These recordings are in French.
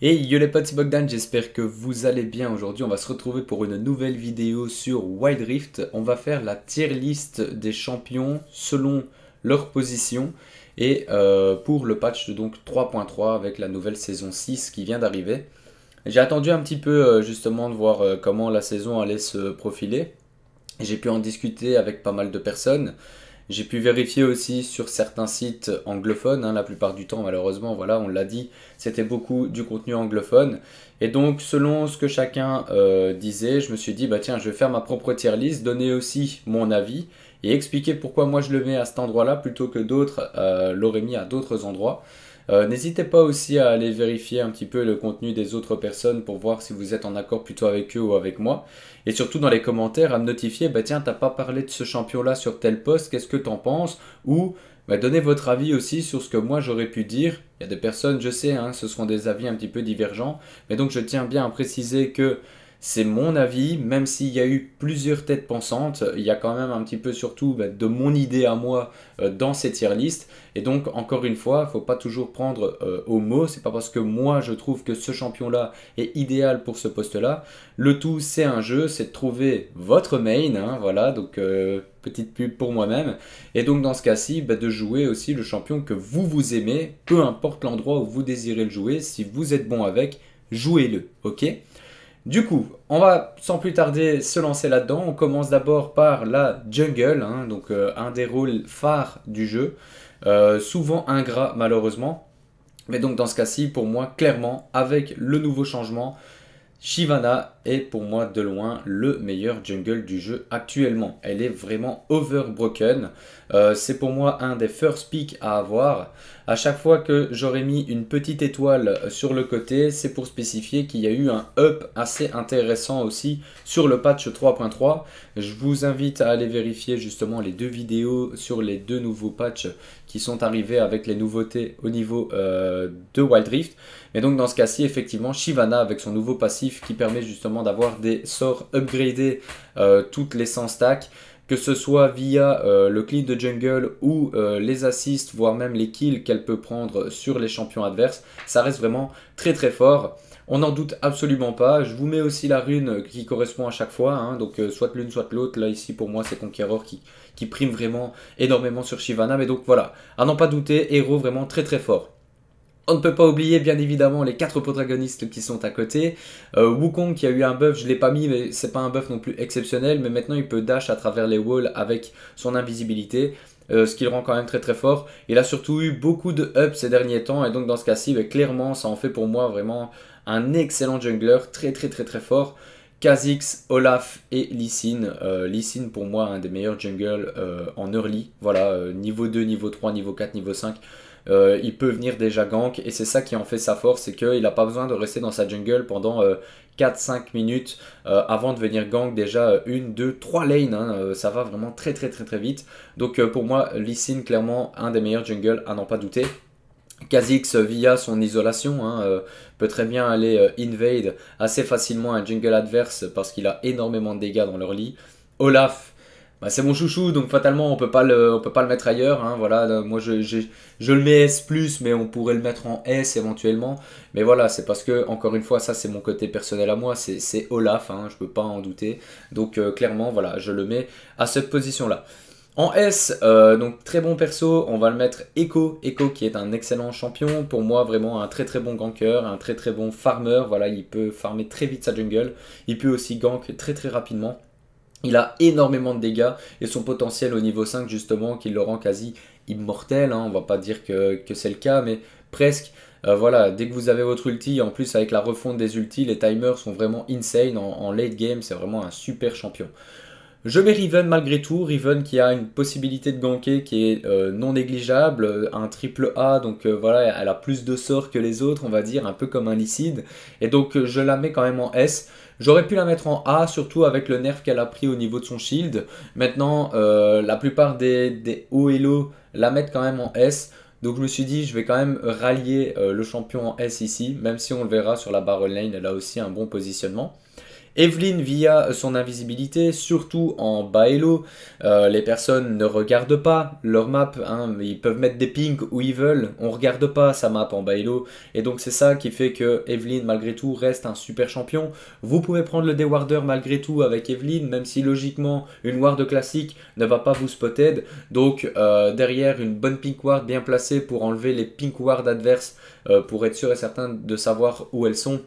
Et yo les potes, c'est Bogdan, j'espère que vous allez bien. Aujourd'hui, on va se retrouver pour une nouvelle vidéo sur Wild Rift. On va faire la tier list des champions selon leur position et euh, pour le patch donc 3.3 avec la nouvelle saison 6 qui vient d'arriver. J'ai attendu un petit peu euh, justement de voir euh, comment la saison allait se profiler. J'ai pu en discuter avec pas mal de personnes. J'ai pu vérifier aussi sur certains sites anglophones, hein, la plupart du temps malheureusement, voilà, on l'a dit, c'était beaucoup du contenu anglophone. Et donc selon ce que chacun euh, disait, je me suis dit, bah tiens, je vais faire ma propre tier list, donner aussi mon avis et expliquer pourquoi moi je le mets à cet endroit-là plutôt que d'autres euh, l'auraient mis à d'autres endroits. Euh, n'hésitez pas aussi à aller vérifier un petit peu le contenu des autres personnes pour voir si vous êtes en accord plutôt avec eux ou avec moi. Et surtout dans les commentaires, à me notifier, bah tiens, t'as pas parlé de ce champion-là sur tel poste, qu'est-ce que t'en penses Ou bah, donnez votre avis aussi sur ce que moi j'aurais pu dire. Il y a des personnes, je sais, hein, ce seront des avis un petit peu divergents. Mais donc je tiens bien à préciser que c'est mon avis, même s'il y a eu plusieurs têtes pensantes, il y a quand même un petit peu surtout bah, de mon idée à moi euh, dans ces tier list. Et donc, encore une fois, il faut pas toujours prendre euh, au mot. C'est pas parce que moi je trouve que ce champion-là est idéal pour ce poste-là. Le tout, c'est un jeu, c'est de trouver votre main. Hein, voilà, donc euh, petite pub pour moi-même. Et donc, dans ce cas-ci, bah, de jouer aussi le champion que vous vous aimez, peu importe l'endroit où vous désirez le jouer. Si vous êtes bon avec, jouez-le, ok du coup, on va sans plus tarder se lancer là-dedans. On commence d'abord par la jungle, hein, donc euh, un des rôles phares du jeu, euh, souvent ingrat malheureusement. Mais donc dans ce cas-ci, pour moi, clairement, avec le nouveau changement, Shivana est pour moi de loin le meilleur jungle du jeu actuellement. Elle est vraiment overbroken. Euh, c'est pour moi un des first picks à avoir. À chaque fois que j'aurais mis une petite étoile sur le côté, c'est pour spécifier qu'il y a eu un up assez intéressant aussi sur le patch 3.3. Je vous invite à aller vérifier justement les deux vidéos sur les deux nouveaux patchs qui sont arrivés avec les nouveautés au niveau euh, de Wild Rift. Mais donc dans ce cas-ci, effectivement, Shivana avec son nouveau passif qui permet justement d'avoir des sorts upgradés euh, toutes les 100 stacks, que ce soit via euh, le clean de jungle ou les assists, voire même les kills qu'elle peut prendre sur les champions adverses, ça reste vraiment très très fort. On n'en doute absolument pas. Je vous mets aussi la rune qui correspond à chaque fois. Hein. donc soit l'une, soit l'autre. Là ici pour moi c'est Conqueror qui, qui prime vraiment énormément sur Shivana. Mais donc voilà, à n'en pas douter, héros vraiment très très fort. On ne peut pas oublier bien évidemment les quatre protagonistes qui sont à côté. Euh, Wukong qui a eu un buff, je ne l'ai pas mis mais c'est pas un buff non plus exceptionnel, mais maintenant il peut dash à travers les walls avec son invisibilité. Euh, ce qui le rend quand même très très fort. Il a surtout eu beaucoup de up ces derniers temps et donc dans ce cas-ci, clairement, ça en fait pour moi vraiment un excellent jungler, très très très très fort. Kazix, Olaf et Lysine. Euh, pour moi un des meilleurs jungles euh, en early. Voilà, euh, niveau 2, niveau 3, niveau 4, niveau 5. Euh, il peut venir déjà gank et c'est ça qui en fait sa force, c'est qu'il n'a pas besoin de rester dans sa jungle pendant 4-5 minutes avant de venir gank déjà une, deux, trois lanes. Hein. ça va vraiment très très très très vite. Donc pour moi, Sin clairement un des meilleurs jungles à n'en pas douter. Kazix euh, via son isolation, hein, euh, peut très bien aller euh, invade assez facilement un jungle adverse parce qu'il a énormément de dégâts dans leur lit. Olaf, bah, c'est mon chouchou, donc fatalement on peut pas le, on peut pas le mettre ailleurs. Hein, voilà, moi je, le mets S+, mais on pourrait le mettre en S éventuellement. Mais voilà, c'est parce que, encore une fois, ça c'est mon côté personnel à moi, c'est Olaf, je hein, je peux pas en douter. Donc clairement, voilà, je le mets à cette position-là. En S, euh, donc très bon perso, on va le mettre Echo, Echo qui est un excellent champion, pour moi vraiment un très très bon ganker, un très très bon farmer, voilà il peut farmer très vite sa jungle, il peut aussi gank très très rapidement, il a énormément de dégâts et son potentiel au niveau 5 justement qui le rend quasi immortel, hein. on va pas dire que, c'est le cas mais presque, euh, voilà, dès que vous avez votre ulti, en plus avec la refonte des ultis, les timers sont vraiment insane en late game, c'est vraiment un super champion. Je mets Riven malgré tout, Riven qui a une possibilité de ganker qui est euh, non négligeable, euh, un triple A, donc euh, voilà, elle a plus de sorts que les autres, on va dire, un peu comme un licide. Et donc je la mets quand même en S. J'aurais pu la mettre en A, surtout avec le nerf qu'elle a pris au niveau de son shield. Maintenant, la plupart des, des hauts et la mettent quand même en S. Donc je me suis dit, je vais quand même rallier le champion en S ici, même si on le verra sur la barrel lane, elle a aussi un bon positionnement. Evelyn, via euh, son invisibilité, surtout en bas euh, les personnes ne regardent pas leur map. Hein, ils peuvent mettre des pings où ils veulent. On regarde pas sa map en bas et donc, c'est ça qui fait que Evelyn, malgré tout, reste un super champion. Vous pouvez prendre le dewarder malgré tout avec Evelyne, même si logiquement, une ward classique ne va pas vous spotted. Donc, euh, derrière, une bonne pink ward bien placée pour enlever les pink ward adverses pour être sûr et certain de savoir où elles sont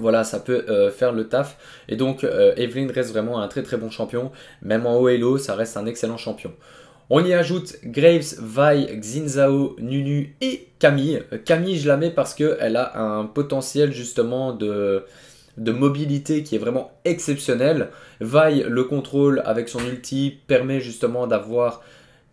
voilà, ça peut euh, faire le taf. Et donc, euh, Evelyn reste vraiment un très très bon champion. Même en haut low, ça reste un excellent champion. On y ajoute Graves, Vai, Xinzao, Nunu et Camille. Euh, Camille, je la mets parce qu'elle a un potentiel justement de, de mobilité qui est vraiment exceptionnel. Vai, le contrôle avec son ulti, permet justement d'avoir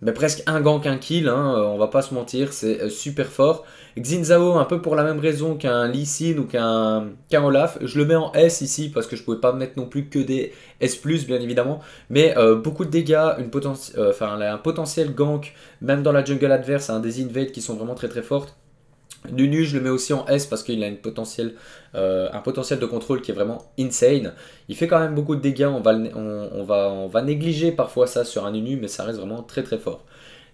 mais presque un gank, un kill, hein, euh, on va pas se mentir, c'est euh, super fort. Xin un peu pour la même raison qu'un Lee Sin ou qu'un Olaf, je le mets en S ici parce que je pouvais pas mettre non plus que des S+, bien évidemment, mais euh, beaucoup de dégâts, un potentiel gank, même dans la jungle adverse, un hein, des invades qui sont vraiment très très fortes, Nunu, je le mets aussi en S parce qu'il a euh, un potentiel de contrôle qui est vraiment insane. Il fait quand même beaucoup de dégâts, on va, négliger parfois ça sur un Nunu, mais ça reste vraiment très très fort.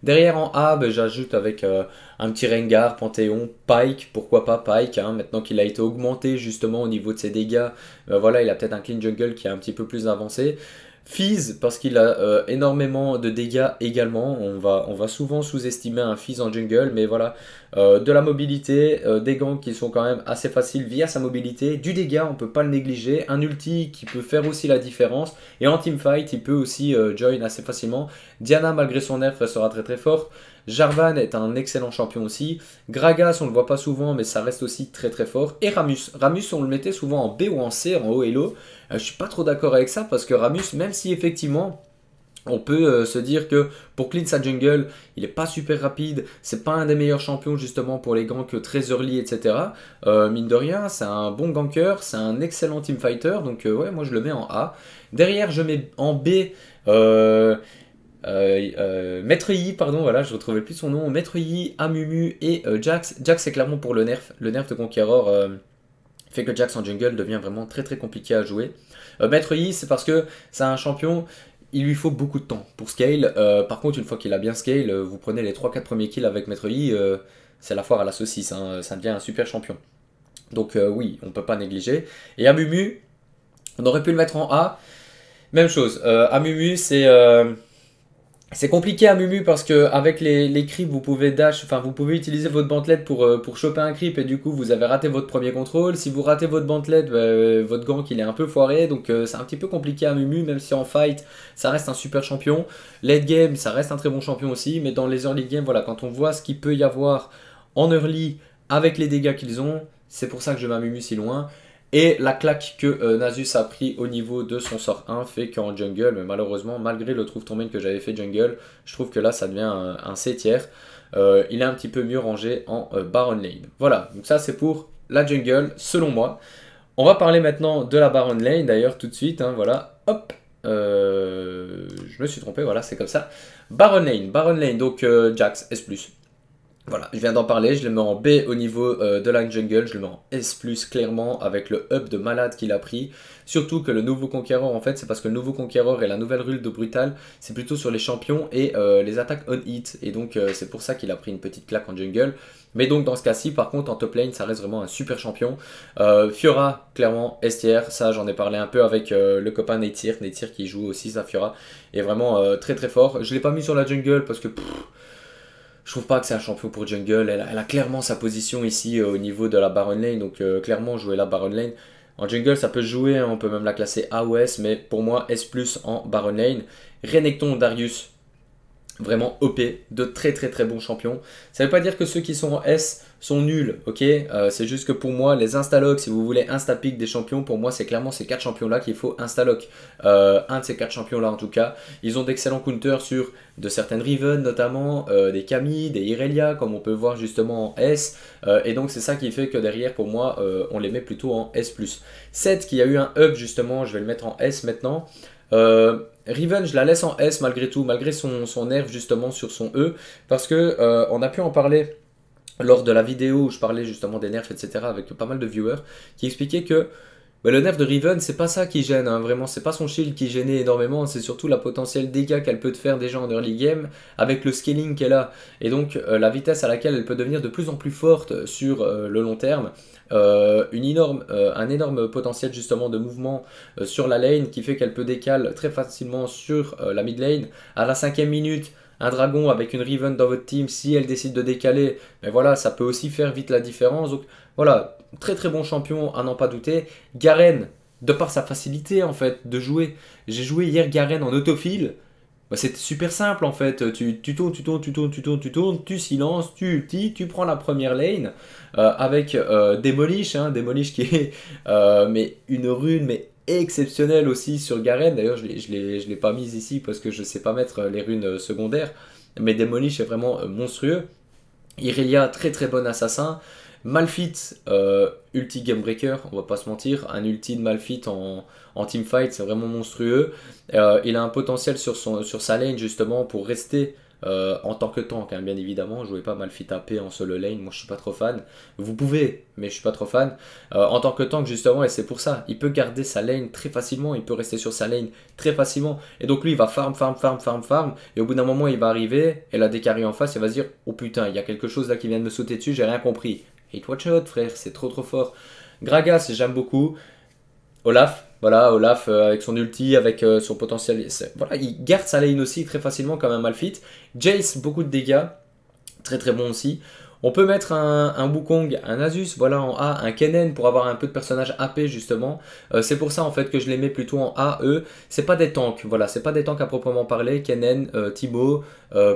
Derrière en A, ben, j'ajoute avec euh, un petit Rengar, Panthéon, Pike, pourquoi pas Pike, hein, maintenant qu'il a été augmenté justement au niveau de ses dégâts, ben, voilà, il a peut-être un Clean Jungle qui est un petit peu plus avancé. Fizz, parce qu'il a euh, énormément de dégâts également. On va, on va souvent sous-estimer un Fizz en jungle, mais voilà, euh, de la mobilité, euh, des gants qui sont quand même assez faciles via sa mobilité, du dégât, on peut pas le négliger, un ulti qui peut faire aussi la différence, et en teamfight, il peut aussi euh, join assez facilement. Diana, malgré son nerf, restera très très forte. Jarvan est un excellent champion aussi. Gragas, on le voit pas souvent, mais ça reste aussi très très fort. Et Ramus. Ramus, on le mettait souvent en B ou en C, en haut et low. je suis pas trop d'accord avec ça parce que Ramus, même si effectivement on peut euh, se dire que pour Clean sa jungle, il n'est pas super rapide, c'est pas un des meilleurs champions justement pour les ganks très early, etc. Euh, mine de rien, c'est un bon ganker, c'est un excellent team fighter, donc euh, ouais, moi je le mets en A. Derrière, je mets en B. Maître Yi, pardon, voilà, je retrouvais plus son nom. Maître Yi, Amumu et Jax. Jax, c'est clairement pour le nerf. Le nerf de Conqueror fait que Jax en jungle devient vraiment très très compliqué à jouer. Maître Yi, c'est parce que c'est un champion il lui faut beaucoup de temps pour scale. Euh, par contre, une fois qu'il a bien scale, euh, vous prenez les 3-4 premiers kills avec Maître I, euh, c'est la foire à la saucisse, hein, ça devient un super champion. Donc oui, on ne peut pas négliger. Et Amumu, on aurait pu le mettre en A. Même chose, Amumu c'est... C'est compliqué à Mumu parce que avec les, les creeps, vous pouvez dash, enfin vous pouvez utiliser votre bandelette pour, euh, pour choper un creep et du coup vous avez raté votre premier contrôle. Si vous ratez votre bandelette, bah, euh, votre gank il est un peu foiré donc euh, c'est un petit peu compliqué à Mumu même si en fight ça reste un super champion. Late game ça reste un très bon champion aussi mais dans les early game, voilà quand on voit ce qu'il peut y avoir en early avec les dégâts qu'ils ont, c'est pour ça que je vais à Mumu si loin. Et la claque que euh, Nasus a pris au niveau de son sort 1 fait qu'en jungle, mais malheureusement, malgré le trouve tombé que j'avais fait jungle, je trouve que là ça devient un, un tiers. Euh, il est un petit peu mieux rangé en euh, Baron Lane. Voilà, donc ça c'est pour la jungle selon moi. On va parler maintenant de la Baron Lane d'ailleurs tout de suite, hein. voilà, hop, je me suis trompé, voilà c'est comme ça. Baron Lane, Baron Lane, donc Jax S+, voilà, je viens d'en parler, je le mets en B au niveau euh, de la jungle, je le mets en S+, clairement, avec le up de malade qu'il a pris. Surtout que le nouveau conquérant, en fait, c'est parce que le nouveau conquérant et la nouvelle rule de Brutal, c'est plutôt sur les champions et euh, les attaques on-hit. Et donc, euh, c'est pour ça qu'il a pris une petite claque en jungle. Mais donc, dans ce cas-ci, par contre, en top lane, ça reste vraiment un super champion. Fiora, clairement, S tier, ça, j'en ai parlé un peu avec le copain Neytir, Neytir qui joue aussi ça, Fiora. est vraiment très très fort. Je l'ai pas mis sur la jungle parce que je trouve pas que c'est un champion pour jungle. Elle, a clairement sa position ici euh, au niveau de la Baron Lane. Donc euh, clairement jouer la Baron Lane. En jungle ça peut jouer, hein. on peut même la classer A ou S, mais pour moi S en Baron Lane. Renekton Darius, vraiment OP, de très très très bons champions. Ça ne veut pas dire que ceux qui sont en S sont nuls, ok euh, C'est juste que pour moi, les instalocs, si vous voulez instapic des champions, pour moi c'est clairement ces quatre champions-là qu'il faut instaloc. Euh, un de ces quatre champions-là en tout cas. Ils ont d'excellents counters sur de certaines Riven notamment, euh, des Camille, des Irelia, comme on peut voir justement en S. et donc c'est ça qui fait que derrière pour moi, on les met plutôt en S+. 7 qui a eu un up justement, je vais le mettre en S maintenant. Riven, je la laisse en S malgré tout, malgré son, son nerf justement sur son E, parce que euh, on a pu en parler lors de la vidéo où je parlais justement des nerfs, etc., avec pas mal de viewers, qui expliquaient que mais bah, le nerf de Riven, c'est pas ça qui gêne, hein. vraiment, c'est pas son shield qui gênait énormément, c'est surtout la potentielle dégâts qu'elle peut te faire déjà en early game avec le scaling qu'elle a, et donc euh, la vitesse à laquelle elle peut devenir de plus en plus forte sur euh, le long terme. Euh, une énorme, un énorme potentiel justement de mouvement sur la lane qui fait qu'elle peut décaler très facilement sur la mid lane. À la cinquième minute, un dragon avec une Riven dans votre team, si elle décide de décaler, mais ben voilà, ça peut aussi faire vite la différence. Donc voilà, très très bon champion, à n'en pas douter. Garen, de par sa facilité en fait de jouer, j'ai joué hier Garen en autofile. Bah, c'est super simple en fait, tu, tu, tournes, tu tournes, tu tournes, tu tournes, tu tournes, tu silences, tu ulti, tu prends la première lane euh, avec euh, Demolish, hein, Demolish qui est euh, mais une rune mais exceptionnel aussi sur Garen. D'ailleurs, je ne l'ai pas mise ici parce que je ne sais pas mettre euh, les runes euh, secondaires. Mais Demolish est vraiment euh, monstrueux. Irelia, très très bon assassin. Malfit, ulti gamebreaker, breaker, on va pas se mentir. Un ulti de Malphite en, en teamfight, c'est vraiment monstrueux. il a un potentiel sur, son, sur sa lane justement pour rester euh, en tant que tank, hein, bien évidemment, je jouais pas à taper en solo lane, moi je suis pas trop fan. Vous pouvez, mais je suis pas trop fan. Euh, en tant que tank, justement, et c'est pour ça, il peut garder sa lane très facilement, il peut rester sur sa lane très facilement. Et donc lui, il va farm, farm, farm, farm, farm, et au bout d'un moment, il va arriver, et la décarrer en face, il va se dire, oh putain, il y a quelque chose là qui vient de me sauter dessus, j'ai rien compris. Hate watch out, frère, c'est trop trop fort. Gragas, j'aime beaucoup. Olaf, voilà, Olaf euh, avec son ulti, avec euh, son potentiel. Voilà, il garde sa lane aussi très facilement comme un malfit. Jace, beaucoup de dégâts. Très très bon aussi. On peut mettre un, un Wukong, un Asus, voilà en A, un Kennen pour avoir un peu de personnage AP justement. Euh, c'est pour ça en fait que je les mets plutôt en A, E. C'est pas des tanks, voilà, c'est pas des tanks à proprement parler. Kennen, Thibault,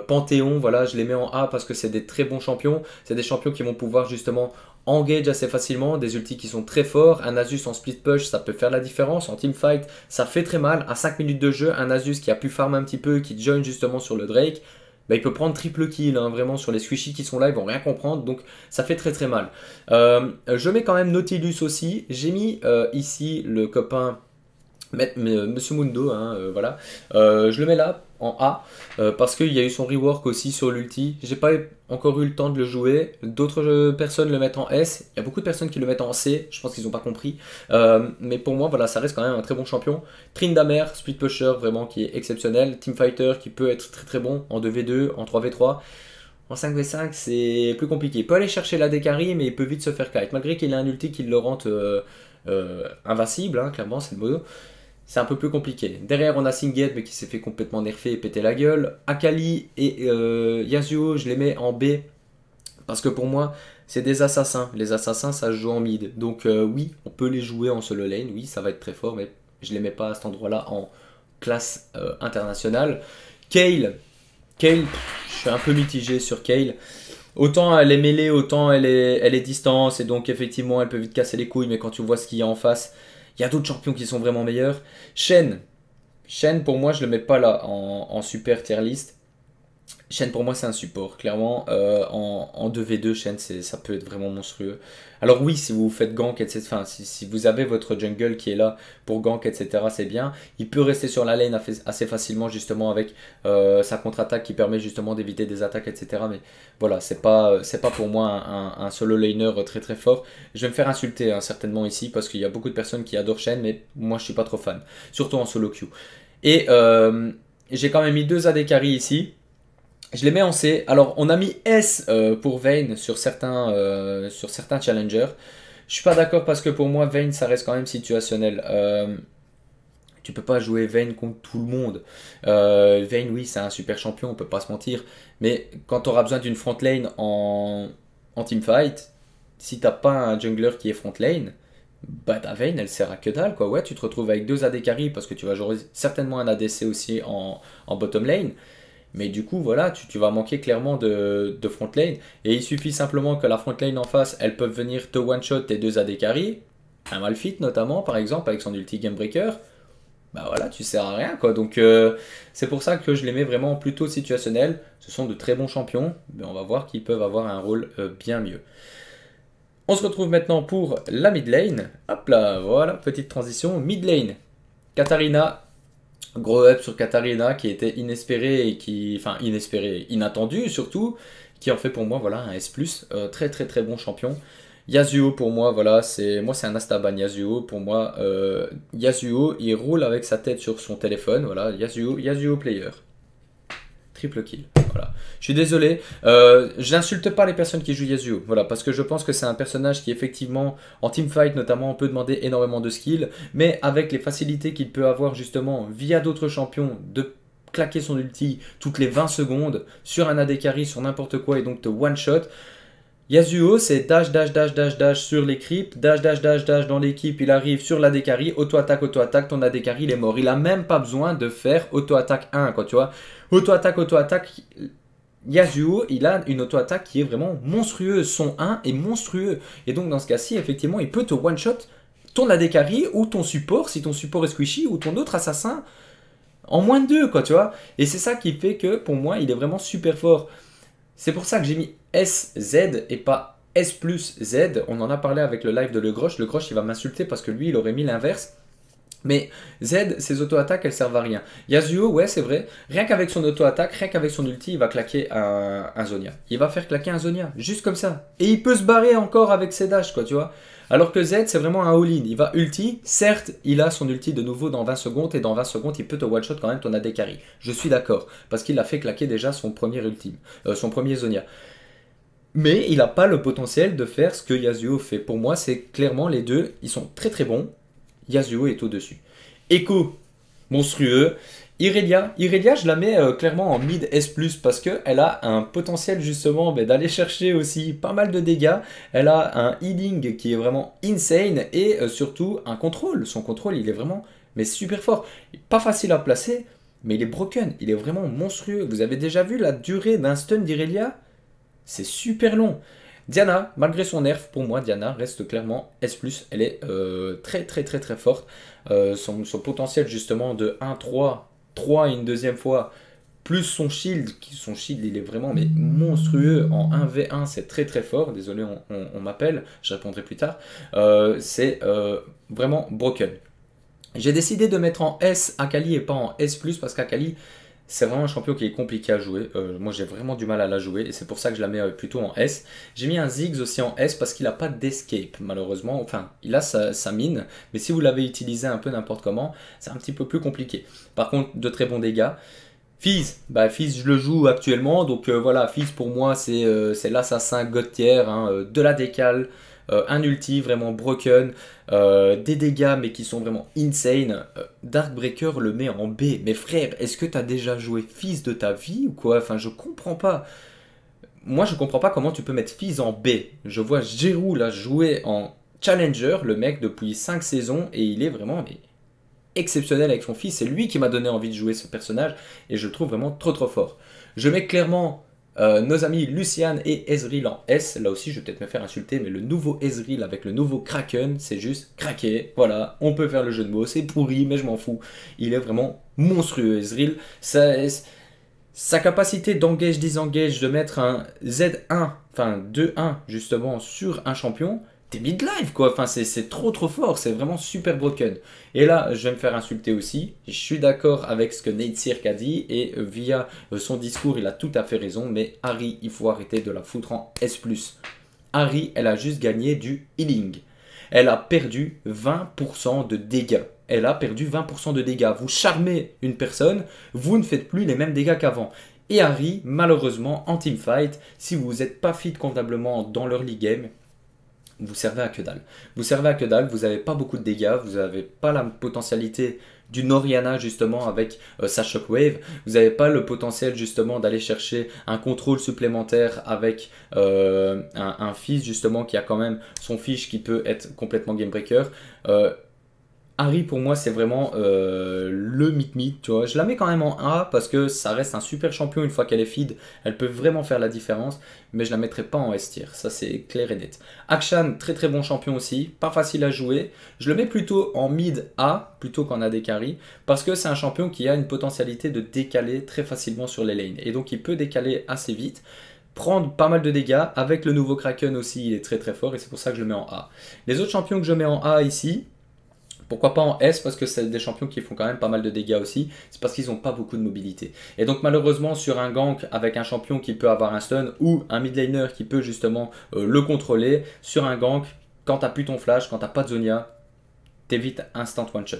Panthéon, voilà, je les mets en A parce que c'est des très bons champions. C'est des champions qui vont pouvoir justement engage assez facilement, des ultis qui sont très forts, un Asus en split push ça peut faire la différence, en team fight ça fait très mal, à 5 minutes de jeu, un Asus qui a pu farm un petit peu, qui join justement sur le Drake, bah, il peut prendre triple kill, hein, vraiment sur les squishies qui sont là, ils vont rien comprendre, donc ça fait très très mal. Euh, je mets quand même Nautilus aussi, j'ai mis euh, ici le copain euh, Monsieur Mundo, hein, voilà. je le mets là en A euh, parce qu'il y a eu son rework aussi sur l'ulti. J'ai pas encore eu le temps de le jouer. D'autres euh, personnes le mettent en S. Il y a beaucoup de personnes qui le mettent en C. Je pense qu'ils n'ont pas compris. Euh, mais pour moi, voilà, ça reste quand même un très bon champion. Trindamer, speed Pusher, vraiment qui est exceptionnel. Teamfighter qui peut être très très bon en 2v2, en 3v3. En 5v5, c'est plus compliqué. Il peut aller chercher la décarie, mais il peut vite se faire kite. Malgré qu'il ait un ulti qui le rende invincible, hein, clairement, c'est le mode c'est un peu plus compliqué. Derrière, on a Singed, mais qui s'est fait complètement nerfer et péter la gueule. Akali et euh, Yasuo, je les mets en B. Parce que pour moi, c'est des assassins. Les assassins, ça se joue en mid. Donc euh, oui, on peut les jouer en solo lane. Oui, ça va être très fort, mais je les mets pas à cet endroit-là en classe euh, internationale. Kale. Kale, je suis un peu mitigé sur Kale. Autant elle est mêlée, autant elle est, elle est distance. Et donc effectivement, elle peut vite casser les couilles. Mais quand tu vois ce qu'il y a en face il y a d'autres champions qui sont vraiment meilleurs. Shen, Shen pour moi, je le mets pas là en, en super tier list. Shen pour moi c'est un support. Clairement, euh, en, en, 2v2, Shen ça peut être vraiment monstrueux. Alors oui, si vous faites gank, etc. Enfin, si, si vous avez votre jungle qui est là pour gank, etc. C'est bien. Il peut rester sur la lane assez facilement justement avec euh, sa contre-attaque qui permet justement d'éviter des attaques, etc. Mais voilà, c'est pas euh, pas pour moi un, solo laner très très fort. Je vais me faire insulter hein, certainement ici parce qu'il y a beaucoup de personnes qui adorent Shen, mais moi je suis pas trop fan, surtout en solo queue. Et j'ai quand même mis deux AD carry ici. Je les mets en C. Alors, on a mis S euh, pour Vayne sur certains, euh, sur certains challengers. Je suis pas d'accord parce que pour moi, Vayne, ça reste quand même situationnel. Euh, tu peux pas jouer Vayne contre tout le monde. Vayne, oui, c'est un super champion, on peut pas se mentir. Mais quand tu auras besoin d'une front lane en, teamfight, si t'as pas un jungler qui est front lane, bah ta Vayne, elle sert à que dalle. Quoi. Ouais, tu te retrouves avec deux AD carry parce que tu vas jouer certainement un ADC aussi en, en bottom lane. Mais du coup, voilà, tu, vas manquer clairement de, front lane. Et il suffit simplement que la front lane en face, elles peuvent venir te one-shot tes deux AD carry. Un Malfit notamment, par exemple, avec son ulti Game Breaker. Bah voilà, tu sers à rien quoi. Donc euh, c'est pour ça que je les mets vraiment plutôt situationnels. Ce sont de très bons champions, mais on va voir qu'ils peuvent avoir un rôle euh, bien mieux. On se retrouve maintenant pour la mid lane. Hop là, voilà, petite transition. Mid lane, Katarina gros up sur Katarina qui était inespéré et qui, enfin inespéré, inattendu surtout, qui en fait pour moi voilà un S+, euh, très très très bon champion. Yasuo pour moi voilà c'est moi c'est un Astaban Yasuo pour moi euh, Yasuo il roule avec sa tête sur son téléphone voilà Yasuo Yasuo player triple kill. Je suis désolé. J'insulte euh, je n'insulte pas les personnes qui jouent Yasuo. Voilà, parce que je pense que c'est un personnage qui, effectivement, en teamfight notamment, on peut demander énormément de skills, Mais avec les facilités qu'il peut avoir, justement, via d'autres champions, de claquer son ulti toutes les 20 secondes sur un AD carry, sur n'importe quoi, et donc te one-shot. Yasuo, c'est dash, dash, dash, dash, dash sur les creeps, dash, dash, dash, dash dans l'équipe, il arrive sur la carry, auto-attaque, auto-attaque, ton AD carry, il est mort. Il a même pas besoin de faire auto-attaque 1, quoi, tu vois. Auto-attaque, auto-attaque. Yasuo, il a une auto-attaque qui est vraiment monstrueuse. Son 1 est monstrueux. Et donc, dans ce cas-ci, effectivement, il peut te one-shot ton AD ou ton support, si ton support est squishy, ou ton autre assassin en moins de 2, quoi, tu vois. Et c'est ça qui fait que, pour moi, il est vraiment super fort. C'est pour ça que j'ai mis SZ et pas S plus Z. On en a parlé avec le live de Le Groche. Le Groche, il va m'insulter parce que lui, il aurait mis l'inverse. Mais Z, ses auto-attaques, elles servent à rien. Yasuo, ouais, c'est vrai. Rien qu'avec son auto-attaque, rien qu'avec son ulti, il va claquer un, Zonia. Il va faire claquer un Zonia, juste comme ça. Et il peut se barrer encore avec ses dash, quoi, tu vois. Alors que Z, c'est vraiment un all-in. Il va ulti. Certes, il a son ulti de nouveau dans 20 secondes. Et dans 20 secondes, il peut te one-shot quand même ton AD Je suis d'accord. Parce qu'il a fait claquer déjà son premier ultime. Euh, son premier Zonia. Mais il n'a pas le potentiel de faire ce que Yasuo fait. Pour moi, c'est clairement les deux. Ils sont très très bons. Yasuo est au-dessus. Echo, monstrueux. Irelia, Irelia, je la mets euh, clairement en mid S+, parce qu'elle a un potentiel justement d'aller chercher aussi pas mal de dégâts. Elle a un healing qui est vraiment insane et euh, surtout un contrôle. Son contrôle, il est vraiment mais super fort. Pas facile à placer, mais il est broken. Il est vraiment monstrueux. Vous avez déjà vu la durée d'un stun d'Irelia C'est super long. Diana, malgré son nerf, pour moi, Diana reste clairement S+. Elle est euh, très très très très forte. Euh, son, potentiel justement de 1-3, 3 une deuxième fois, plus son shield, son shield il est vraiment mais monstrueux en 1v1, c'est très très fort, désolé on, m'appelle, je répondrai plus tard, euh, c'est vraiment broken. J'ai décidé de mettre en S Akali et pas en S+, parce qu'Akali c'est vraiment un champion qui est compliqué à jouer. Euh, moi, j'ai vraiment du mal à la jouer et c'est pour ça que je la mets euh, plutôt en S. J'ai mis un Ziggs aussi en S parce qu'il n'a pas d'escape, malheureusement. Enfin, il a sa, mine, mais si vous l'avez utilisé un peu n'importe comment, c'est un petit peu plus compliqué. Par contre, de très bons dégâts. Fizz, bah Fizz je le joue actuellement, donc euh, voilà, Fizz pour moi c'est c'est l'assassin Gothier hein, de la décale, euh, un ulti vraiment broken, euh, des dégâts mais qui sont vraiment insane. Euh, Dark Breaker le met en B. Mais frère, est-ce que t'as déjà joué fils de ta vie ou quoi Enfin, je comprends pas. Moi, je comprends pas comment tu peux mettre fils en B. Je vois Giroud là jouer en challenger, le mec depuis 5 saisons et il est vraiment exceptionnel avec son fils. C'est lui qui m'a donné envie de jouer ce personnage et je le trouve vraiment trop trop fort. Je mets clairement euh, nos amis Lucian et Ezreal en S, là aussi je vais peut-être me faire insulter, mais le nouveau Ezreal avec le nouveau Kraken, c'est juste craqué, voilà, on peut faire le jeu de mots, c'est pourri, mais je m'en fous. Il est vraiment monstrueux Ezreal, sa capacité d'engage, disengage, de mettre un Z1, enfin 2-1 justement sur un champion, t'es midlife quoi. Enfin, c'est trop trop fort, c'est vraiment super broken. Et là, je vais me faire insulter aussi. Je suis d'accord avec ce que Nate Sirk a dit et via euh, son discours, il a tout à fait raison. Mais Harry, il faut arrêter de la foutre en S. Harry, elle a juste gagné du healing. Elle a perdu 20% de dégâts. Elle a perdu 20% de dégâts. Vous charmez une personne, vous ne faites plus les mêmes dégâts qu'avant. Et Harry, malheureusement, en teamfight, si vous n'êtes pas fit comptablement dans leur league game, vous servez à que dalle. Vous servez à que dalle, vous n'avez pas beaucoup de dégâts, vous n'avez pas la potentialité d'une Oriana justement avec sa euh, sa Shockwave, vous n'avez pas le potentiel justement d'aller chercher un contrôle supplémentaire avec euh, un, fils justement qui a quand même son fiche qui peut être complètement game breaker. Euh, Harry pour moi c'est vraiment euh, le mid mid tu vois. Je la mets quand même en A parce que ça reste un super champion une fois qu'elle est feed, elle peut vraiment faire la différence, mais je la mettrai pas en S tier, ça c'est clair et net. Akshan, très très bon champion aussi, pas facile à jouer, je le mets plutôt en mid A plutôt qu'en AD carry, parce que c'est un champion qui a une potentialité de décaler très facilement sur les lanes, et donc il peut décaler assez vite prendre pas mal de dégâts. Avec le nouveau Kraken aussi, il est très très fort et c'est pour ça que je le mets en A. Les autres champions que je mets en A ici, pourquoi pas en S parce que c'est des champions qui font quand même pas mal de dégâts aussi. C'est parce qu'ils n'ont pas beaucoup de mobilité. Et donc malheureusement sur un gank avec un champion qui peut avoir un stun ou un mid qui peut justement euh, le contrôler, sur un gank, quand t'as plus ton flash, quand t'as pas de Zonia, t'évites instant one shot.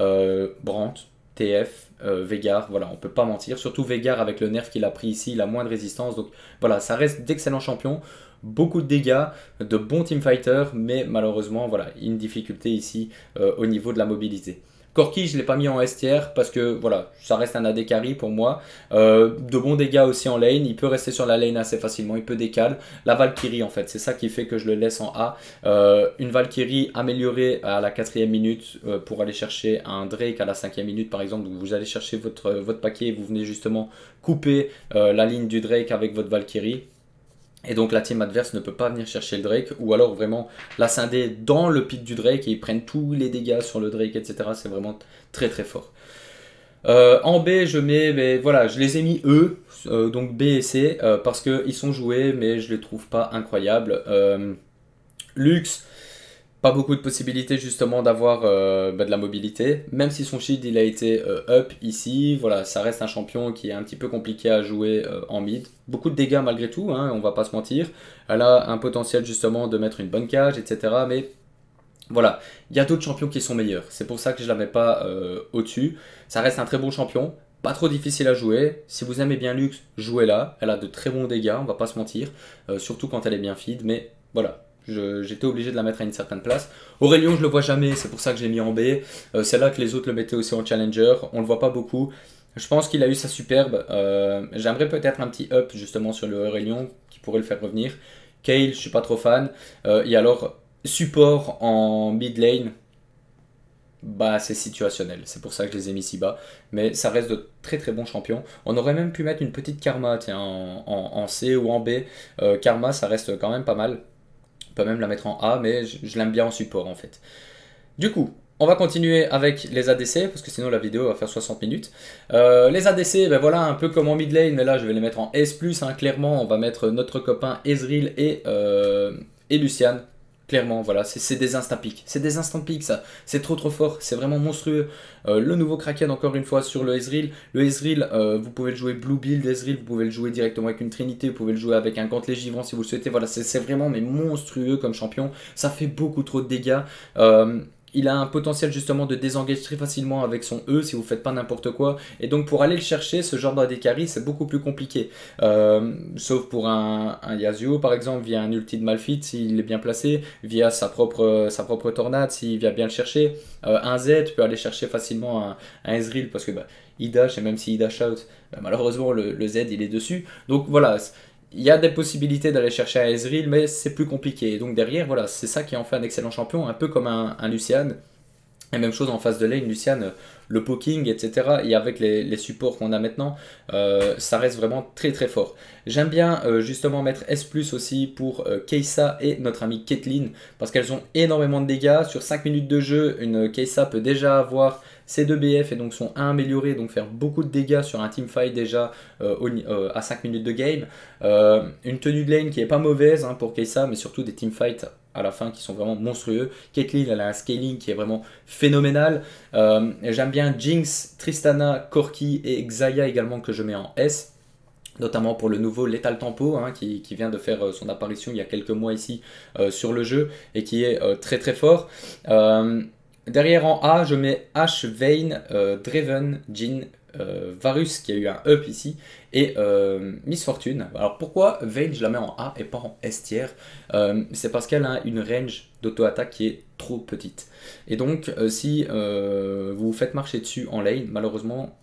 Euh, Brandt, TF, euh, Vegar, voilà, on peut pas mentir. Surtout Vegar avec le nerf qu'il a pris ici, il a moins de résistance. Donc voilà, ça reste d'excellents champions beaucoup de dégâts, de bons teamfighters, mais malheureusement, voilà, une difficulté ici euh, au niveau de la mobilité. Corki, je ne l'ai pas mis en S tier parce que voilà, ça reste un AD carry pour moi. Euh, de bons dégâts aussi en lane, il peut rester sur la lane assez facilement, il peut décaler. La Valkyrie en fait, c'est ça qui fait que je le laisse en A. Euh, une Valkyrie améliorée à la quatrième minute pour aller chercher un Drake à la cinquième minute par exemple. vous allez chercher votre, votre paquet, vous venez justement couper la ligne du Drake avec votre Valkyrie et donc la team adverse ne peut pas venir chercher le Drake, ou alors vraiment la scinder dans le pic du Drake et ils prennent tous les dégâts sur le Drake, etc. C'est vraiment très très fort. Euh, en B, je mets, mais voilà, je les ai mis E, euh, donc B et C, euh, parce qu'ils sont joués, mais je les trouve pas incroyables. Luxe pas beaucoup de possibilités justement d'avoir euh, bah, de la mobilité. Même si son shield il a été euh, up ici, voilà, ça reste un champion qui est un petit peu compliqué à jouer euh, en mid. Beaucoup de dégâts malgré tout, hein, on va pas se mentir. Elle a un potentiel justement de mettre une bonne cage, etc. Mais voilà, il y a d'autres champions qui sont meilleurs. C'est pour ça que je la mets pas au-dessus. Ça reste un très bon champion, pas trop difficile à jouer. Si vous aimez bien Lux, jouez-la. Elle a de très bons dégâts, on va pas se mentir. surtout quand elle est bien feed, mais voilà, J'étais obligé de la mettre à une certaine place. Aurélien, je le vois jamais, c'est pour ça que j'ai mis en B. Euh, c'est là que les autres le mettaient aussi en challenger. On le voit pas beaucoup. Je pense qu'il a eu sa superbe. Euh, j'aimerais peut-être un petit up justement sur le Aurélien qui pourrait le faire revenir. Kale, je suis pas trop fan. Euh, et alors, support en mid lane, bah c'est situationnel. C'est pour ça que je les ai mis si bas. Mais ça reste de très très bons champions. On aurait même pu mettre une petite Karma en, C ou en B. karma, ça reste quand même pas mal même la mettre en A, mais je, l'aime bien en support en fait. Du coup, on va continuer avec les ADC, parce que sinon la vidéo va faire 60 minutes. Euh, les ADC, ben voilà, un peu comme en mid lane, mais là je vais les mettre en S+, hein, clairement, on va mettre notre copain Ezreal et, luciane euh, et Lucian Clairement, voilà, c'est des instants piques. C'est des instants pics, ça. C'est trop trop fort. C'est vraiment monstrueux. Euh, le nouveau Kraken, encore une fois, sur le Ezreal. Le Ezreal, euh, vous pouvez le jouer Blue Build Ezreal. Vous pouvez le jouer directement avec une Trinité. Vous pouvez le jouer avec un Gantelet Givrant si vous le souhaitez. Voilà, c'est vraiment mais monstrueux comme champion. Ça fait beaucoup trop de dégâts. Euh, il a un potentiel justement de désengager très facilement avec son E si vous faites pas n'importe quoi. Et donc pour aller le chercher, ce genre décari, c'est beaucoup plus compliqué. Euh, sauf pour un, un Yasuo par exemple, via un ulti de Malphite, s'il est bien placé, via sa propre, sa propre tornade, s'il vient bien le chercher. Euh, un Z peut aller chercher facilement un, Ezreal parce que bah, il dash et même s'il dash out, bah, malheureusement le, le Z il est dessus. Donc voilà, il y a des possibilités d'aller chercher à Ezreal, mais c'est plus compliqué. donc derrière, voilà, c'est ça qui en fait un excellent champion, un peu comme un, Lucian. Et même chose en face de lane, Lucian, le poking, etc. Et avec les, supports qu'on a maintenant, euh, ça reste vraiment très très fort. J'aime bien euh, justement mettre S aussi pour euh, Keysa et notre amie Caitlyn, parce qu'elles ont énormément de dégâts. Sur 5 minutes de jeu, une Keisa peut déjà avoir ces deux BF et donc sont à améliorer, donc faire beaucoup de dégâts sur un teamfight déjà euh, euh, à 5 minutes de game. Euh, une tenue de lane qui est pas mauvaise hein, pour Kaisa, mais surtout des teamfights à la fin qui sont vraiment monstrueux. Caitlyn, elle a un scaling qui est vraiment phénoménal. J'aime bien Jinx, Tristana, Corki et Xayah également que je mets en S notamment pour le nouveau Lethal Tempo hein, qui, vient de faire son apparition il y a quelques mois ici sur le jeu et qui est très très fort. Derrière en A, je mets H, Vayne, euh, Draven, Jin, euh, Varus qui a eu un up ici, et euh, Miss Fortune. Alors pourquoi Vayne, je la mets en A et pas en S tier C'est parce qu'elle a une range d'auto-attaque qui est trop petite. Et donc, si vous vous faites marcher dessus en lane, malheureusement,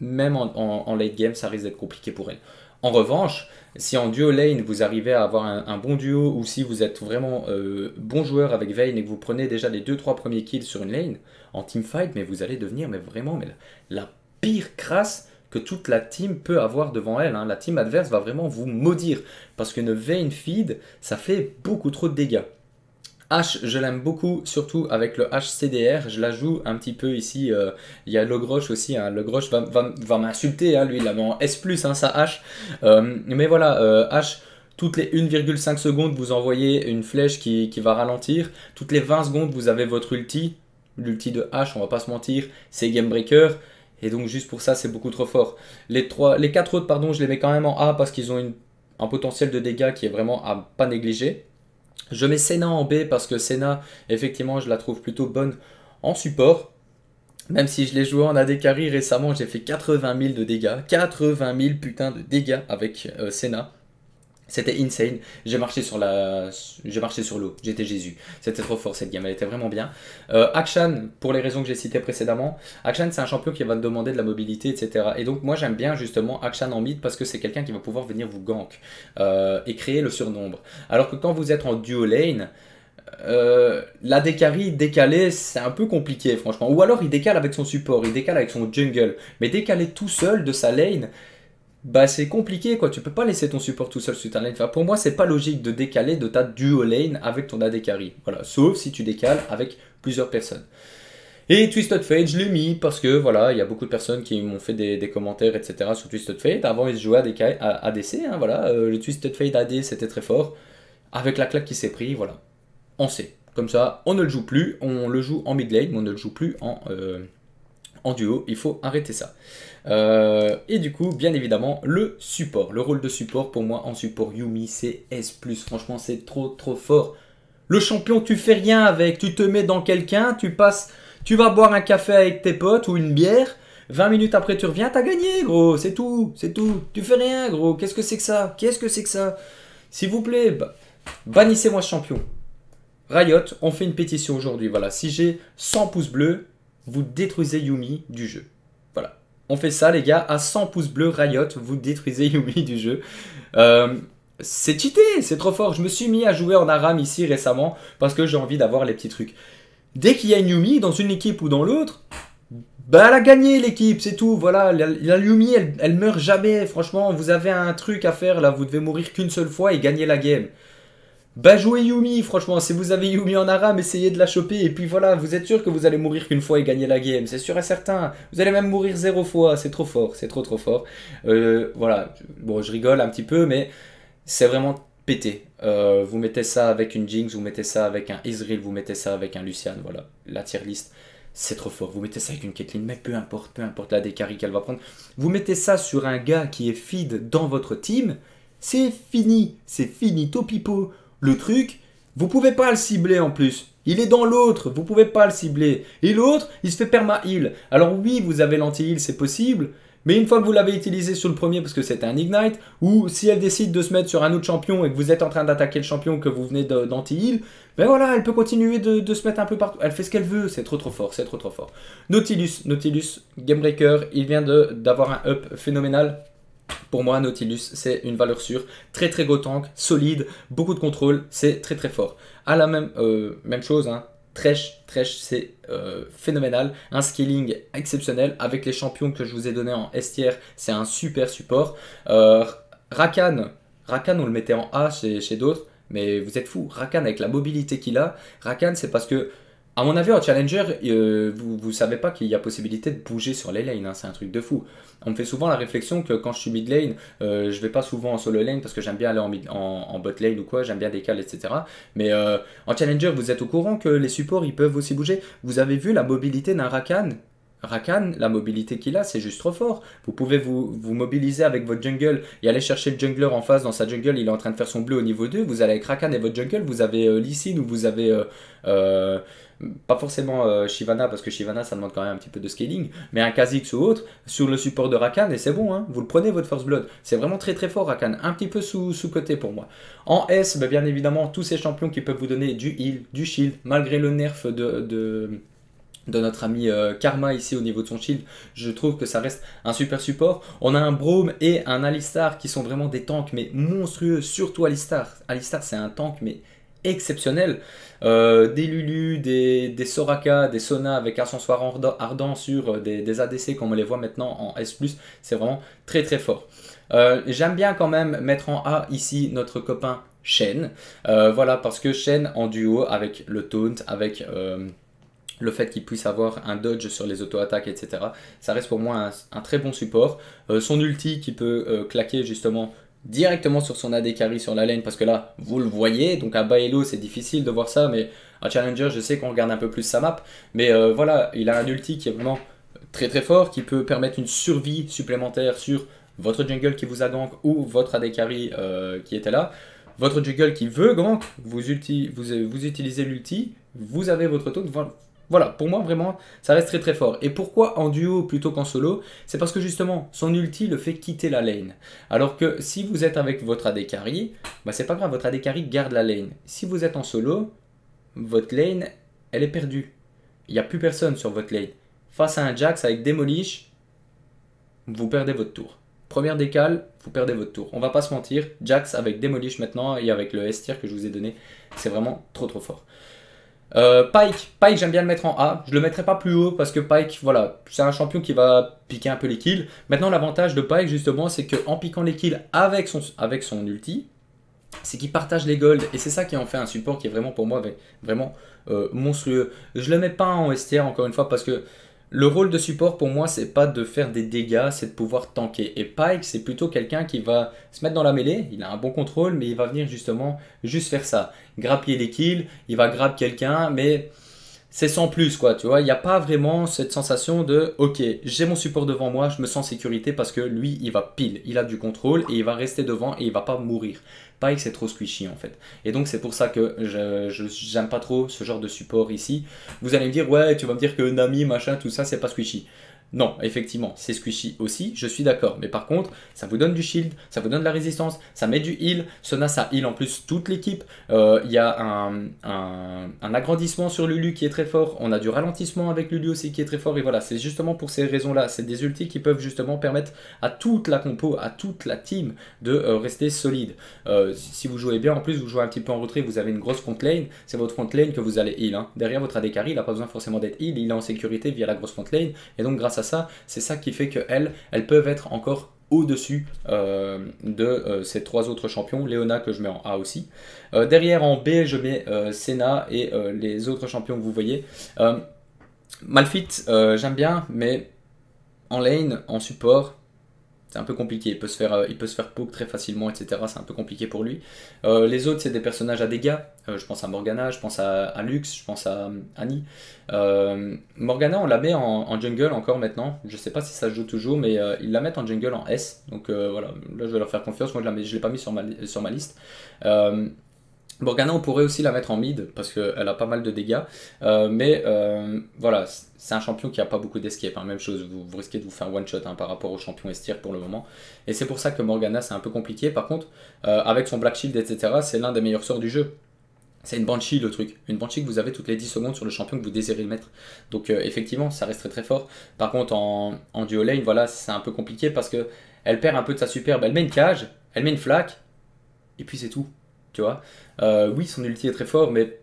même en late game, ça risque d'être compliqué pour elle. En revanche, si en duo lane vous arrivez à avoir un, bon duo ou si vous êtes vraiment euh, bon joueur avec Vayne et que vous prenez déjà les 2-3 premiers kills sur une lane, en teamfight, mais vous allez devenir mais vraiment la, pire crasse que toute la team peut avoir devant elle. Hein. La team adverse va vraiment vous maudire parce qu'une Vayne feed, ça fait beaucoup trop de dégâts. H, je l'aime beaucoup, surtout avec le HCDR. Je la joue un petit peu ici. Euh, il y a Logroche aussi. Hein. Logroche va, va, m'insulter. Hein, lui, il a en S, hein, sa H. Euh, mais voilà, euh, H. Toutes les 1,5 secondes, vous envoyez une flèche qui, va ralentir. Toutes les 20 secondes, vous avez votre ulti. L'ulti de H, on va pas se mentir, c'est Game Breaker. Et donc, juste pour ça, c'est beaucoup trop fort. Les, trois, les 4 autres, pardon, je les mets quand même en A parce qu'ils ont un potentiel de dégâts qui est vraiment à pas négliger. Je mets Senna en B parce que Senna, effectivement, je la trouve plutôt bonne en support. Même si je l'ai joué en AD récemment, j'ai fait 80 000 de dégâts. 80 000 putain de dégâts avec Sena euh, Senna. C'était insane. J'ai marché sur la, j'ai marché sur l'eau. J'étais Jésus. C'était trop fort cette game. Elle était vraiment bien. Euh, Akshan, pour les raisons que j'ai citées précédemment, Akshan c'est un champion qui va te demander de la mobilité, etc. Et donc moi j'aime bien justement Akshan en mid parce que c'est quelqu'un qui va pouvoir venir vous gank euh, et créer le surnombre. Alors que quand vous êtes en duo lane, euh, la décarie décalée, c'est un peu compliqué franchement. Ou alors il décale avec son support, il décale avec son jungle, mais décaler tout seul de sa lane bah c'est compliqué quoi, tu peux pas laisser ton support tout seul sur ta lane. pour moi, c'est pas logique de décaler de ta duo lane avec ton AD carry. Voilà, sauf si tu décales avec plusieurs personnes. Et Twisted Fate, je l'ai mis parce que voilà, il y a beaucoup de personnes qui m'ont fait des, commentaires, etc. sur Twisted Fate. Avant, ils jouaient à, ADC, hein, voilà. Euh, le Twisted Fate AD, c'était très fort. Avec la claque qui s'est pris, voilà. On sait. Comme ça, on ne le joue plus. On le joue en mid lane, mais on ne le joue plus en, euh, en duo, il faut arrêter ça. Euh, et du coup, bien évidemment, le support. Le rôle de support, pour moi, en support Yumi, c'est S+. Franchement, c'est trop, trop fort. Le champion, tu fais rien avec. Tu te mets dans quelqu'un, tu passes... Tu vas boire un café avec tes potes ou une bière. 20 minutes après, tu reviens, t'as gagné, gros. C'est tout, c'est tout. Tu fais rien, gros. Qu'est-ce que c'est que ça Qu'est-ce que c'est que ça S'il vous plaît, bah, bannissez-moi champion. Riot, on fait une pétition aujourd'hui. Voilà, si j'ai 100 pouces bleus, vous détruisez Yumi du jeu. Voilà. On fait ça, les gars, à 100 pouces bleus, Riot, vous détruisez Yumi du jeu. Euh, c'est cheaté, c'est trop fort. Je me suis mis à jouer en Aram ici récemment parce que j'ai envie d'avoir les petits trucs. Dès qu'il y a une Yumi dans une équipe ou dans l'autre, bah elle a gagné l'équipe, c'est tout. Voilà, la, la Yumi, elle, elle meurt jamais. Franchement, vous avez un truc à faire là, vous devez mourir qu'une seule fois et gagner la game. Bah jouez Yumi, franchement, si vous avez Yumi en aram, essayez de la choper, et puis voilà, vous êtes sûr que vous allez mourir qu'une fois et gagner la game, c'est sûr et certain. Vous allez même mourir zéro fois, c'est trop fort, c'est trop trop fort. Euh, voilà, bon, je rigole un petit peu, mais c'est vraiment pété. Euh, vous mettez ça avec une Jinx, vous mettez ça avec un Israel, vous mettez ça avec un Lucian, voilà, la tier list c'est trop fort. Vous mettez ça avec une Caitlyn, mais peu importe, peu importe la décarie qu'elle va prendre. Vous mettez ça sur un gars qui est feed dans votre team, c'est fini, c'est fini pipo le truc, vous pouvez pas le cibler en plus. Il est dans l'autre, vous pouvez pas le cibler. Et l'autre, il se fait perma-heal. Alors oui, vous avez l'anti-heal, c'est possible. Mais une fois que vous l'avez utilisé sur le premier parce que c'était un ignite, ou si elle décide de se mettre sur un autre champion et que vous êtes en train d'attaquer le champion que vous venez d'anti-heal, ben voilà, elle peut continuer de, se mettre un peu partout. Elle fait ce qu'elle veut, c'est trop trop fort, c'est trop trop fort. Nautilus, Nautilus, Gamebreaker, il vient d'avoir un up phénoménal. Pour moi, Nautilus, c'est une valeur sûre. Très très gros tank, solide, beaucoup de contrôle, c'est très très fort. À la même, euh, même chose, hein, Trèche, c'est euh, phénoménal. Un scaling exceptionnel. Avec les champions que je vous ai donnés en S c'est un super support. Euh, Rakan, Rakan, on le mettait en A chez, chez d'autres. Mais vous êtes fous. Rakan, avec la mobilité qu'il a, Rakan, c'est parce que à mon avis, en challenger, euh, vous, ne savez pas qu'il y a possibilité de bouger sur les lanes, hein, c'est un truc de fou. On me fait souvent la réflexion que quand je suis mid lane, euh, je vais pas souvent en solo lane parce que j'aime bien aller en, bot lane ou quoi, j'aime bien décaler, etc. Mais euh, en challenger, vous êtes au courant que les supports ils peuvent aussi bouger. Vous avez vu la mobilité d'un Rakan Rakan, la mobilité qu'il a, c'est juste trop fort. Vous pouvez vous, mobiliser avec votre jungle et aller chercher le jungler en face dans sa jungle, il est en train de faire son bleu au niveau 2. Vous allez avec Rakan et votre jungle, vous avez euh, ou vous avez. Euh, euh, pas forcément euh, Shivana, parce que Shivana ça demande quand même un petit peu de scaling, mais un Kha'Zix ou autre sur le support de Rakan et c'est bon, hein. vous le prenez votre Force Blood. C'est vraiment très très fort Rakan, un petit peu sous-côté pour moi. En S, ben, bien évidemment, tous ces champions qui peuvent vous donner du heal, du shield, malgré le nerf de de notre ami euh, Karma ici au niveau de son shield, je trouve que ça reste un super support. On a un Brome et un Alistar qui sont vraiment des tanks mais monstrueux, surtout Alistar. Alistar c'est un tank mais exceptionnel. Euh, des Lulu, des, Soraka, des Sona avec ascensoir ardent sur euh, des, des, ADC comme on les voit maintenant en S+, c'est vraiment très très fort. J'aime bien quand même mettre en A ici notre copain Shen, voilà parce que Shen en duo avec le Taunt, avec le fait qu'il puisse avoir un dodge sur les auto-attaques, etc. Ça reste pour moi un, très bon support. Euh, son ulti qui peut euh, claquer justement directement sur son AD carry sur la lane parce que là vous le voyez donc à bas c'est difficile de voir ça mais à challenger je sais qu'on regarde un peu plus sa map mais euh, voilà il a un ulti qui est vraiment très très fort qui peut permettre une survie supplémentaire sur votre jungle qui vous a gank ou votre AD carry qui était là votre jungle qui veut gank vous, vous, vous utilisez l'ulti vous avez votre taux de voilà, pour moi vraiment, ça reste très très fort. Et pourquoi en duo plutôt qu'en solo C'est parce que justement, son ulti le fait quitter la lane. Alors que si vous êtes avec votre AD carry, bah, c'est pas grave, votre AD carry garde la lane. Si vous êtes en solo, votre lane, elle est perdue. Il n'y a plus personne sur votre lane. Face à un Jax avec Demolish, vous perdez votre tour. Première décale, vous perdez votre tour. On va pas se mentir, Jax avec Demolish maintenant et avec le S-tier que je vous ai donné, c'est vraiment trop trop fort. Euh, Pike, Pike j'aime bien le mettre en A, je le mettrai pas plus haut parce que Pike, voilà, c'est un champion qui va piquer un peu les kills. Maintenant l'avantage de Pike justement c'est qu'en piquant les kills avec son, avec son ulti, c'est qu'il partage les golds et c'est ça qui en fait un support qui est vraiment pour moi vraiment euh, monstrueux. Je le mets pas en STR encore une fois parce que le rôle de support pour moi, c'est pas de faire des dégâts, c'est de pouvoir tanker. Et Pike, c'est plutôt quelqu'un qui va se mettre dans la mêlée, il a un bon contrôle, mais il va venir justement juste faire ça. Grappier les kills, il va grapper quelqu'un, mais c'est sans plus, quoi, tu vois. Il n'y a pas vraiment cette sensation de, ok, j'ai mon support devant moi, je me sens en sécurité parce que lui, il va pile, il a du contrôle et il va rester devant et il va pas mourir. Pareil, c'est trop squishy en fait. Et donc, c'est pour ça que je j'aime pas trop ce genre de support ici. Vous allez me dire, ouais, tu vas me dire que Nami, machin, tout ça, c'est pas squishy. Non, effectivement, c'est squishy aussi, je suis d'accord. Mais par contre, ça vous donne du shield, ça vous donne de la résistance, ça met du heal. Sona, ça heal en plus toute l'équipe. Euh, il y a un, agrandissement sur Lulu qui est très fort. On a du ralentissement avec Lulu aussi qui est très fort. Et voilà, c'est justement pour ces raisons-là. C'est des ultis qui peuvent justement permettre à toute la compo, à toute la team de euh, rester solide. Euh, si vous jouez bien, en plus, vous jouez un petit peu en retrait, vous avez une grosse front lane. C'est votre front lane que vous allez heal. Hein. Derrière votre AD il n'a pas besoin forcément d'être heal. Il est en sécurité via la grosse front lane. Et donc, grâce à ça, c'est ça qui fait qu'elles, elles peuvent être encore au-dessus euh, de euh, ces trois autres champions. Léona que je mets en A aussi. Euh, derrière en B, je mets Senna et les autres champions que vous voyez. Malphite, j'aime bien, mais en lane, en support, c'est un peu compliqué. Il peut se faire, euh, il peut se faire poke très facilement, etc. C'est un peu compliqué pour lui. Euh, les autres, c'est des personnages à dégâts. Euh, je pense à Morgana, je pense à, Lux, je pense à Annie. Morgana, on la met en, jungle encore maintenant. Je sais pas si ça se joue toujours, mais ils la mettent en jungle en S. Donc voilà, là je vais leur faire confiance. Moi je ne l'ai pas mis sur ma liste. Morgana, on pourrait aussi la mettre en mid parce qu'elle a pas mal de dégâts. Euh, mais euh, voilà, c'est un champion qui a pas beaucoup d'escape. Hein. Même chose, vous, risquez de vous faire one shot hein, par rapport au champion Estir pour le moment. Et c'est pour ça que Morgana, c'est un peu compliqué. Par contre, euh, avec son Black Shield, etc., c'est l'un des meilleurs sorts du jeu. C'est une banshee le truc. Une banshee que vous avez toutes les 10 secondes sur le champion que vous désirez le mettre. Donc effectivement, ça resterait très très fort. Par contre, en, en duo lane, voilà, c'est un peu compliqué parce que elle perd un peu de sa superbe. Elle met une cage, elle met une flaque, et puis c'est tout tu vois. Euh, oui, son ulti est très fort, mais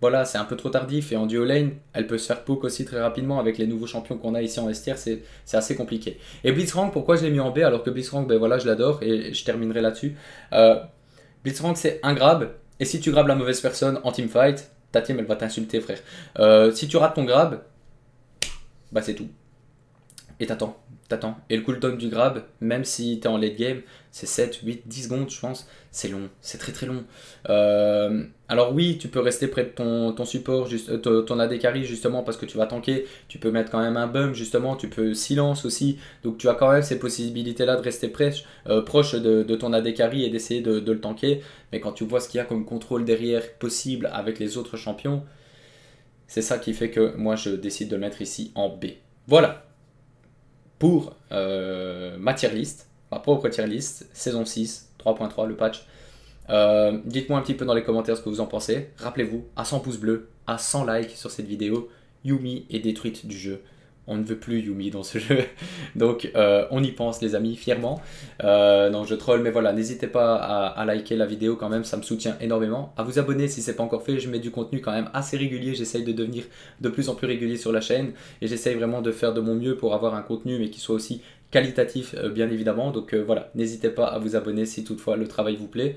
voilà, c'est un peu trop tardif. Et en duo lane, elle peut se faire poke aussi très rapidement avec les nouveaux champions qu'on a ici en estière, c'est assez compliqué. Et blitzrank pourquoi je l'ai mis en B alors que blitzrank ben voilà, je l'adore et je terminerai là-dessus. Euh, blitzrank c'est un grab, et si tu grabes la mauvaise personne en teamfight, ta team elle va t'insulter, frère. Euh, si tu rates ton grab, bah c'est tout et t'attends. T'attends. Et le cooldown du grab, même si t'es en late game, c'est 7, 8, 10 secondes, je pense. C'est long. C'est très très long. Euh, alors oui, tu peux rester près de ton, support, juste, euh, ton, AD justement, parce que tu vas tanker. Tu peux mettre quand même un bum, justement. Tu peux silence aussi. Donc tu as quand même ces possibilités-là de rester près, euh, proche de, ton AD carry et d'essayer de, de le tanker. Mais quand tu vois ce qu'il y a comme contrôle derrière possible avec les autres champions, c'est ça qui fait que moi je décide de le mettre ici en B. Voilà, pour euh, ma tier list, ma propre tier list, saison 6, 3.3, le patch. Euh, dites-moi un petit peu dans les commentaires ce que vous en pensez. Rappelez-vous, à 100 pouces bleus, à 100 likes sur cette vidéo, Yumi est détruite du jeu on ne veut plus Yumi dans ce jeu. Donc euh, on y pense les amis, fièrement. Euh, non, je troll, mais voilà, n'hésitez pas à, liker la vidéo quand même, ça me soutient énormément. À vous abonner si ce n'est pas encore fait, je mets du contenu quand même assez régulier, j'essaye de devenir de plus en plus régulier sur la chaîne et j'essaye vraiment de faire de mon mieux pour avoir un contenu mais qui soit aussi qualitatif euh, bien évidemment. Donc voilà, n'hésitez pas à vous abonner si toutefois le travail vous plaît.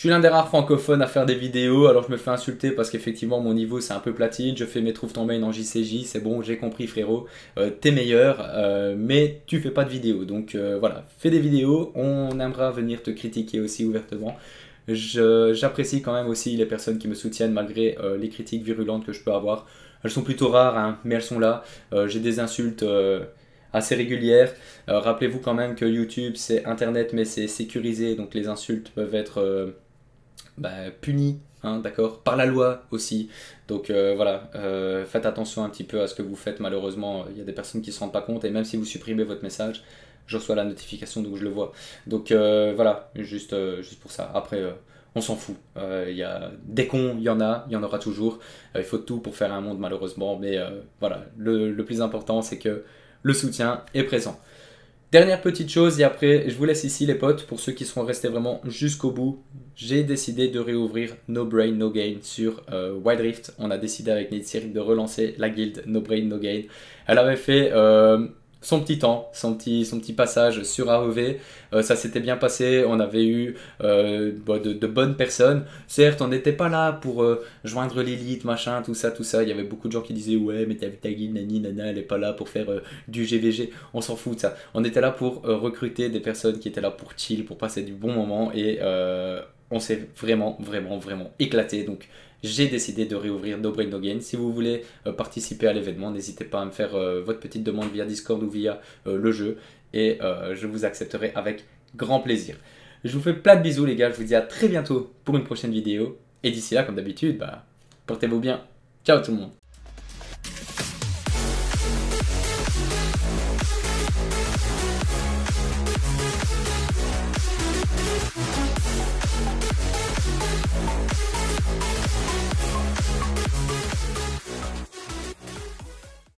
Je suis l'un des rares francophones à faire des vidéos, alors je me fais insulter parce qu'effectivement mon niveau c'est un peu platine, je fais mes trouves ton main en JCJ, c'est bon, j'ai compris frérot, euh, t'es meilleur, euh, mais tu fais pas de vidéos. Donc euh, voilà, fais des vidéos, on aimera venir te critiquer aussi ouvertement. J'apprécie quand même aussi les personnes qui me soutiennent malgré les critiques virulentes que je peux avoir. Elles sont plutôt rares, hein, mais elles sont là. j'ai des insultes assez régulières. Rappelez-vous quand même que YouTube, c'est Internet, mais c'est sécurisé, donc les insultes peuvent être bah, punis hein, d'accord Par la loi aussi. Donc euh, voilà, euh, faites attention un petit peu à ce que vous faites. Malheureusement, il y a des personnes qui ne se rendent pas compte et même si vous supprimez votre message, je reçois la notification donc je le vois. Donc euh, voilà, juste, juste pour ça. Après, on s'en fout. Il y a des cons, il y en a, il y en aura toujours. il faut tout pour faire un monde malheureusement, mais voilà, le plus important c'est que le soutien est présent. Dernière petite chose et après je vous laisse ici les potes pour ceux qui seront restés vraiment jusqu'au bout. J'ai décidé de réouvrir No Brain No Gain sur euh, Wild Rift. On a décidé avec Nate de relancer la guilde No Brain No Gain. Elle avait fait euh, son petit temps, son petit, passage sur AEV. Euh, ça s'était bien passé, on avait eu euh, bah, de, bonnes personnes. Certes, on n'était pas là pour euh, joindre l'élite, machin, tout ça, tout ça. Il y avait beaucoup de gens qui disaient Ouais, mais t'as vu ta nani, nana, elle n'est pas là pour faire du GVG. On s'en fout de ça. On était là pour recruter des personnes qui étaient là pour chill, pour passer du bon moment et on s'est vraiment, vraiment, vraiment éclaté. Donc, j'ai décidé de réouvrir No Si vous voulez euh, participer à l'événement, n'hésitez pas à me faire euh, votre petite demande via Discord ou via euh, le jeu et je vous accepterai avec grand plaisir. Je vous fais plein de bisous les gars, je vous dis à très bientôt pour une prochaine vidéo. Et d'ici là, comme d'habitude, bah, portez-vous bien. Ciao tout le monde